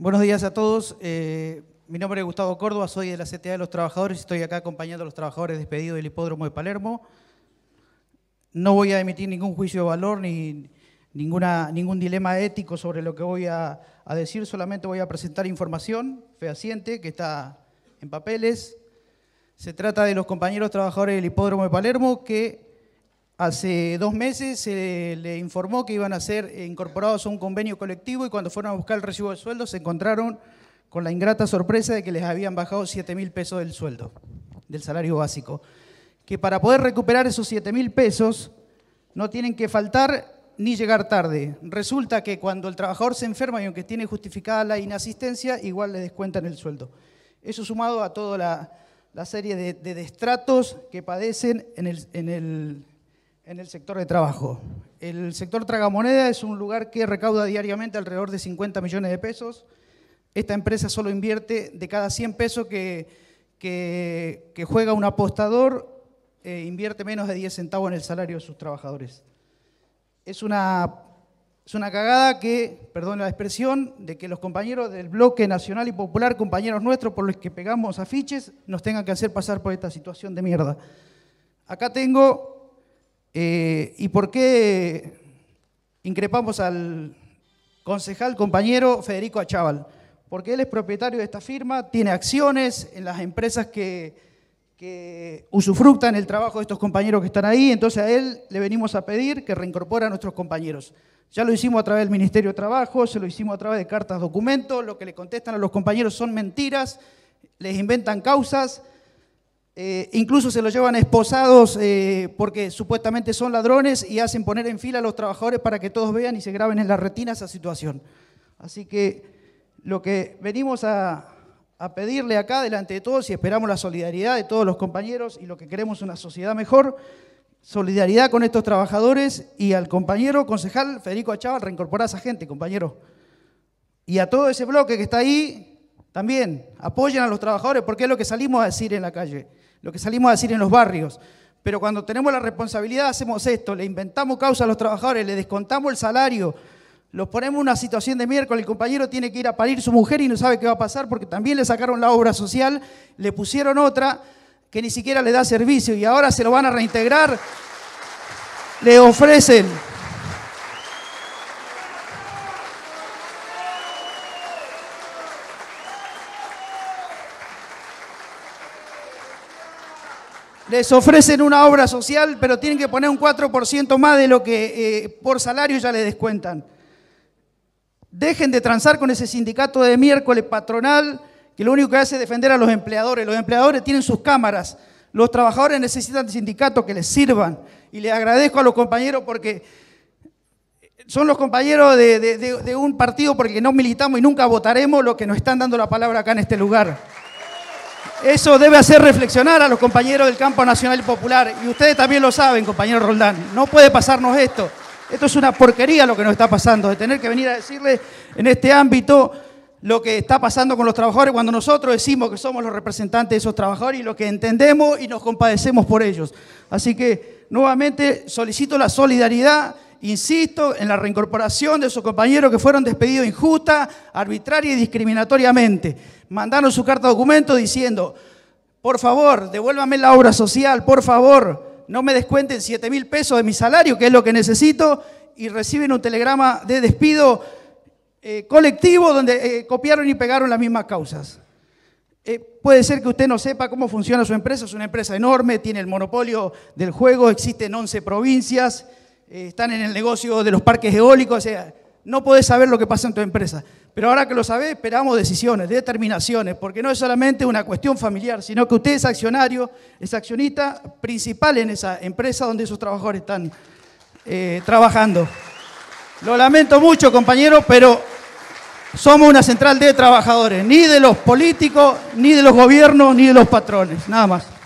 Buenos días a todos. Eh, mi nombre es Gustavo Córdoba, soy de la CTA de los Trabajadores y estoy acá acompañando a los trabajadores despedidos del hipódromo de Palermo. No voy a emitir ningún juicio de valor ni ninguna, ningún dilema ético sobre lo que voy a, a decir, solamente voy a presentar información fehaciente que está en papeles. Se trata de los compañeros trabajadores del hipódromo de Palermo que Hace dos meses se eh, le informó que iban a ser incorporados a un convenio colectivo y cuando fueron a buscar el recibo de sueldo se encontraron con la ingrata sorpresa de que les habían bajado 7 mil pesos del sueldo, del salario básico. Que para poder recuperar esos 7 mil pesos no tienen que faltar ni llegar tarde. Resulta que cuando el trabajador se enferma y aunque tiene justificada la inasistencia, igual le descuentan el sueldo. Eso sumado a toda la, serie de, de, destratos que padecen en el en el sector de trabajo. El sector Tragamoneda es un lugar que recauda diariamente alrededor de 50 millones de pesos. Esta empresa solo invierte de cada 100 pesos que, juega un apostador, eh, invierte menos de 10 centavos en el salario de sus trabajadores. Es una, es una cagada que, perdón la expresión, de que los compañeros del bloque nacional y popular, compañeros nuestros por los que pegamos afiches, nos tengan que hacer pasar por esta situación de mierda. Acá tengo eh, ¿Y por qué increpamos al concejal compañero Federico Achaval, Porque él es propietario de esta firma, tiene acciones en las empresas que, que usufructan el trabajo de estos compañeros que están ahí, entonces a él le venimos a pedir que reincorpore a nuestros compañeros. Ya lo hicimos a través del Ministerio de Trabajo, se lo hicimos a través de cartas, documentos, lo que le contestan a los compañeros son mentiras, les inventan causas, eh, incluso se los llevan esposados eh, porque supuestamente son ladrones y hacen poner en fila a los trabajadores para que todos vean y se graben en la retina esa situación. Así que lo que venimos a, pedirle acá delante de todos y esperamos la solidaridad de todos los compañeros y lo que queremos es una sociedad mejor, solidaridad con estos trabajadores y al compañero concejal Federico Achaval reincorporar a esa gente, compañero. Y a todo ese bloque que está ahí, también apoyen a los trabajadores porque es lo que salimos a decir en la calle lo que salimos a decir en los barrios. Pero cuando tenemos la responsabilidad hacemos esto, le inventamos causa a los trabajadores, le descontamos el salario, los ponemos en una situación de miércoles, el compañero tiene que ir a parir su mujer y no sabe qué va a pasar porque también le sacaron la obra social, le pusieron otra que ni siquiera le da servicio y ahora se lo van a reintegrar, le ofrecen les ofrecen una obra social, pero tienen que poner un 4% más de lo que eh, por salario ya les descuentan. Dejen de transar con ese sindicato de miércoles patronal que lo único que hace es defender a los empleadores. Los empleadores tienen sus cámaras. Los trabajadores necesitan sindicatos que les sirvan. Y les agradezco a los compañeros porque son los compañeros de, de un partido porque no militamos y nunca votaremos lo que nos están dando la palabra acá en este lugar. Eso debe hacer reflexionar a los compañeros del campo nacional popular. Y ustedes también lo saben, compañero Roldán. No puede pasarnos esto. Esto es una porquería lo que nos está pasando, de tener que venir a decirle en este ámbito lo que está pasando con los trabajadores cuando nosotros decimos que somos los representantes de esos trabajadores y lo que entendemos y nos compadecemos por ellos. Así que nuevamente solicito la solidaridad insisto, en la reincorporación de sus compañeros que fueron despedidos injusta, arbitraria y discriminatoriamente. Mandaron su carta documento diciendo, por favor, devuélvame la obra social, por favor, no me descuenten 7 mil pesos de mi salario, que es lo que necesito, y reciben un telegrama de despido eh, colectivo donde eh, copiaron y pegaron las mismas causas. Eh, puede ser que usted no sepa cómo funciona su empresa, es una empresa enorme, tiene el monopolio del juego, existen 11 provincias, eh, están en el negocio de los parques eólicos, o sea, no podés saber lo que pasa en tu empresa. Pero ahora que lo sabés, esperamos decisiones, determinaciones, porque no es solamente una cuestión familiar, sino que usted es accionario, es accionista principal en esa empresa donde esos trabajadores están eh, trabajando. Lo lamento mucho, compañeros, pero somos una central de trabajadores, ni de los políticos, ni de los gobiernos, ni de los patrones, nada más.